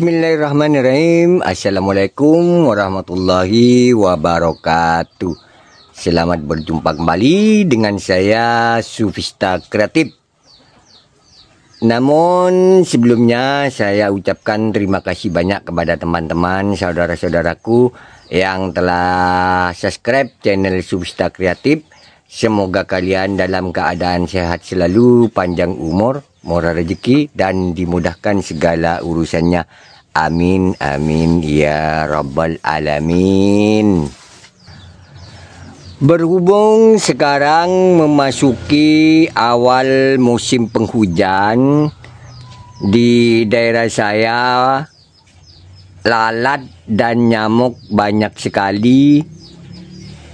Bismillahirrahmanirrahim Assalamualaikum warahmatullahi wabarakatuh Selamat berjumpa kembali dengan saya Sufista Kreatif Namun sebelumnya saya ucapkan terima kasih banyak kepada teman-teman saudara-saudaraku Yang telah subscribe channel Sufista Kreatif Semoga kalian dalam keadaan sehat selalu panjang umur murah rezeki dan dimudahkan segala urusannya. Amin, amin, ya Rabbal Alamin. Berhubung sekarang memasuki awal musim penghujan di daerah saya lalat dan nyamuk banyak sekali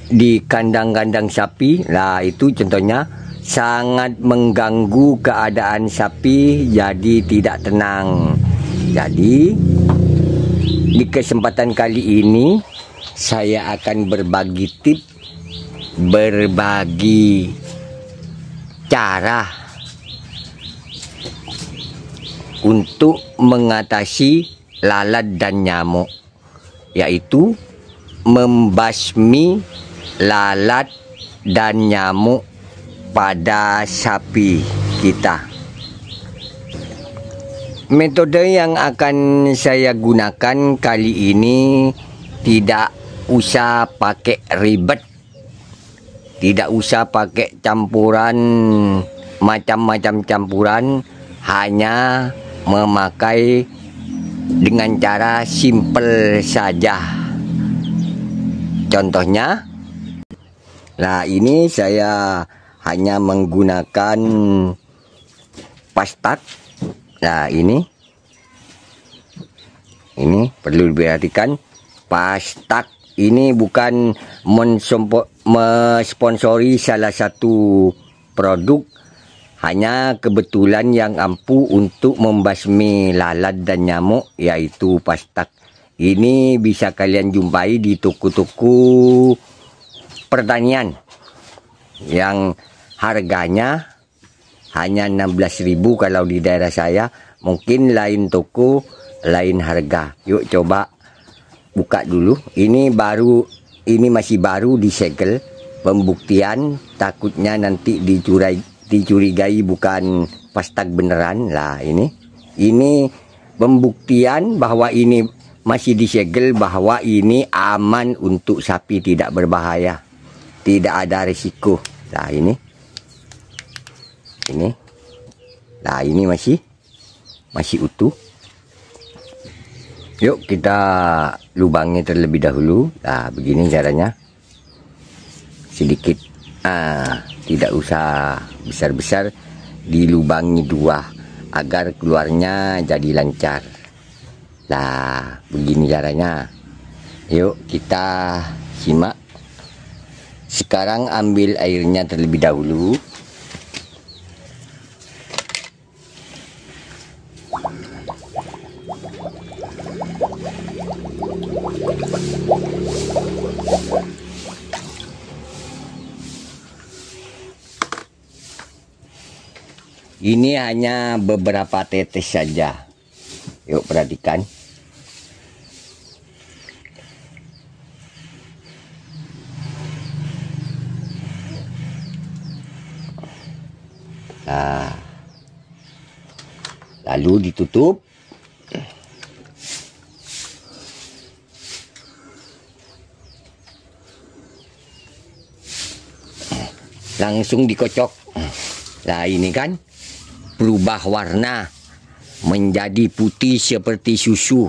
di kandang-kandang sapi. Lah itu contohnya sangat mengganggu keadaan sapi jadi tidak tenang. Jadi di kesempatan kali ini saya akan berbagi tip berbagi cara untuk mengatasi lalat dan nyamuk yaitu membasmi lalat dan nyamuk pada sapi kita. Metode yang akan saya gunakan kali ini tidak usah pakai ribet. Tidak usah pakai campuran macam-macam campuran, hanya memakai dengan cara simple saja. Contohnya, nah ini saya hanya menggunakan pastak nah ini ini perlu diperhatikan pastak ini bukan mensponsori salah satu produk hanya kebetulan yang ampuh untuk membasmi lalat dan nyamuk yaitu pastak ini bisa kalian jumpai di toko-toko pertanian yang harganya hanya 16.000 kalau di daerah saya mungkin lain toko lain harga yuk coba buka dulu ini baru ini masih baru disegel pembuktian takutnya nanti dicurai dicurigai bukan pastag beneran lah ini ini pembuktian bahwa ini masih disegel bahwa ini aman untuk sapi tidak berbahaya tidak ada risiko lah ini ini nah ini masih masih utuh yuk kita lubangi terlebih dahulu nah begini caranya sedikit ah, tidak usah besar-besar dilubangi dua agar keluarnya jadi lancar lah begini caranya yuk kita simak sekarang ambil airnya terlebih dahulu ini hanya beberapa tetes saja yuk perhatikan Nah, lalu ditutup. Langsung dikocok. Nah, ini kan berubah warna menjadi putih seperti susu.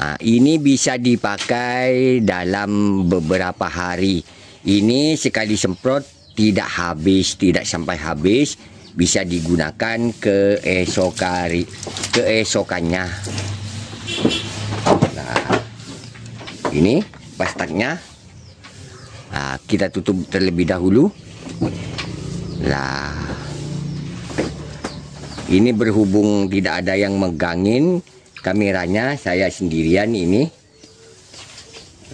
Ha, ini bisa dipakai dalam beberapa hari. Ini sekali semprot tidak habis, tidak sampai habis bisa digunakan ke esok ke keesokannya. Nah, ini pastaknya. Nah, kita tutup terlebih dahulu. Lah ini berhubung tidak ada yang megangin kameranya, saya sendirian ini.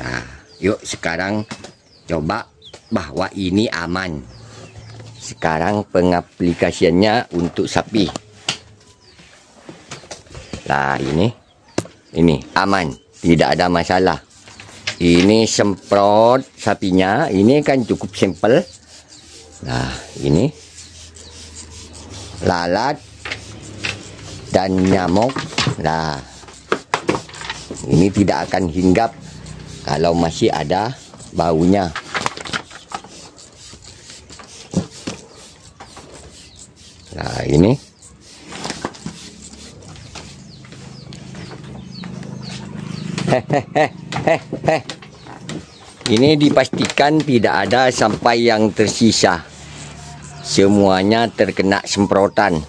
Nah, yuk sekarang coba bahwa ini aman. Sekarang pengaplikasiannya untuk sapi. Nah, ini ini aman, tidak ada masalah. Ini semprot sapinya, ini kan cukup simple. Nah, ini lalat dan nyamuk nah ini tidak akan hinggap kalau masih ada baunya nah ini hehehe ini dipastikan tidak ada sampai yang tersisa semuanya terkena semprotan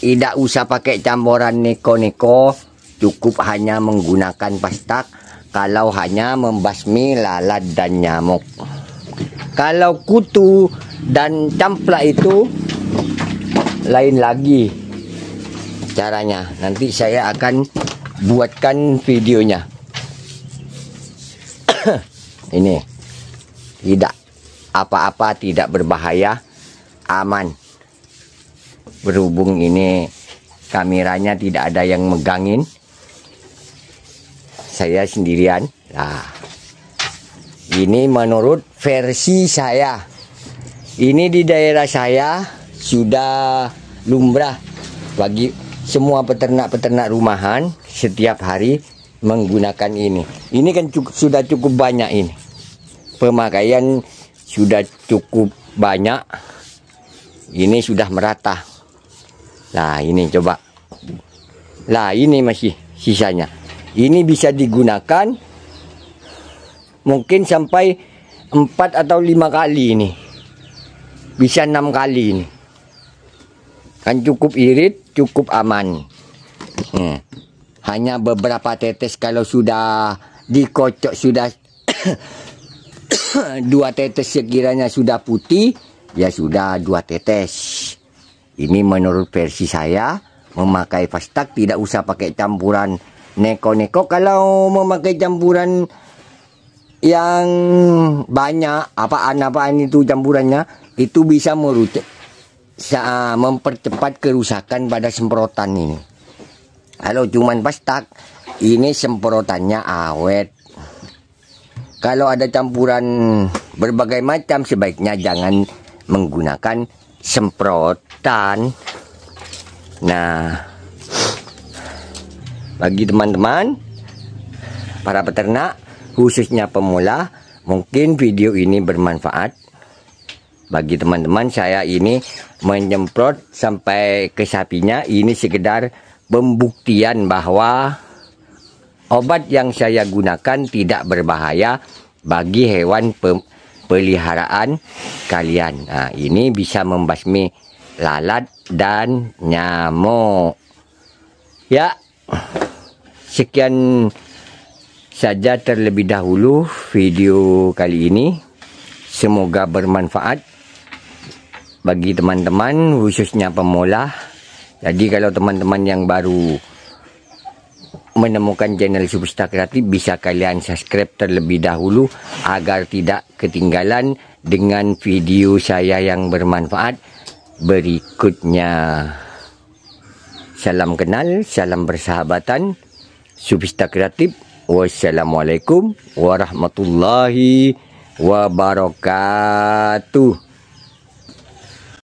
tidak usah pakai campuran neko-neko cukup hanya menggunakan pastak kalau hanya membasmi lalat dan nyamuk kalau kutu dan camplak itu lain lagi caranya nanti saya akan buatkan videonya ini tidak apa-apa tidak berbahaya aman berhubung ini kameranya tidak ada yang megangin saya sendirian nah ini menurut versi saya ini di daerah saya sudah lumrah bagi semua peternak-peternak rumahan setiap hari menggunakan ini ini kan cukup, sudah cukup banyak ini pemakaian sudah cukup banyak ini sudah merata Nah ini coba. Nah ini masih sisanya. Ini bisa digunakan mungkin sampai 4 atau 5 kali ini. Bisa 6 kali ini. Kan cukup irit, cukup aman. Hmm. Hanya beberapa tetes kalau sudah dikocok sudah dua tetes sekiranya sudah putih ya sudah dua tetes ini menurut versi saya, memakai pastak tidak usah pakai campuran neko-neko. Kalau memakai campuran yang banyak, apaan-apaan itu campurannya, itu bisa merusak mempercepat kerusakan pada semprotan ini. Kalau cuman pastak, ini semprotannya awet. Kalau ada campuran berbagai macam, sebaiknya jangan menggunakan semprotan nah bagi teman-teman para peternak khususnya pemula mungkin video ini bermanfaat bagi teman-teman saya ini menyemprot sampai ke sapinya ini sekedar pembuktian bahwa obat yang saya gunakan tidak berbahaya bagi hewan pem peliharaan kalian. Nah, ini bisa membasmi lalat dan nyamuk. Ya, sekian saja terlebih dahulu video kali ini. Semoga bermanfaat bagi teman-teman khususnya pemula. Jadi kalau teman-teman yang baru menemukan channel Superstar Kreatif bisa kalian subscribe terlebih dahulu agar tidak ketinggalan dengan video saya yang bermanfaat berikutnya. Salam kenal, salam bersahabatan. Subista Kreatif. Wassalamualaikum warahmatullahi wabarakatuh.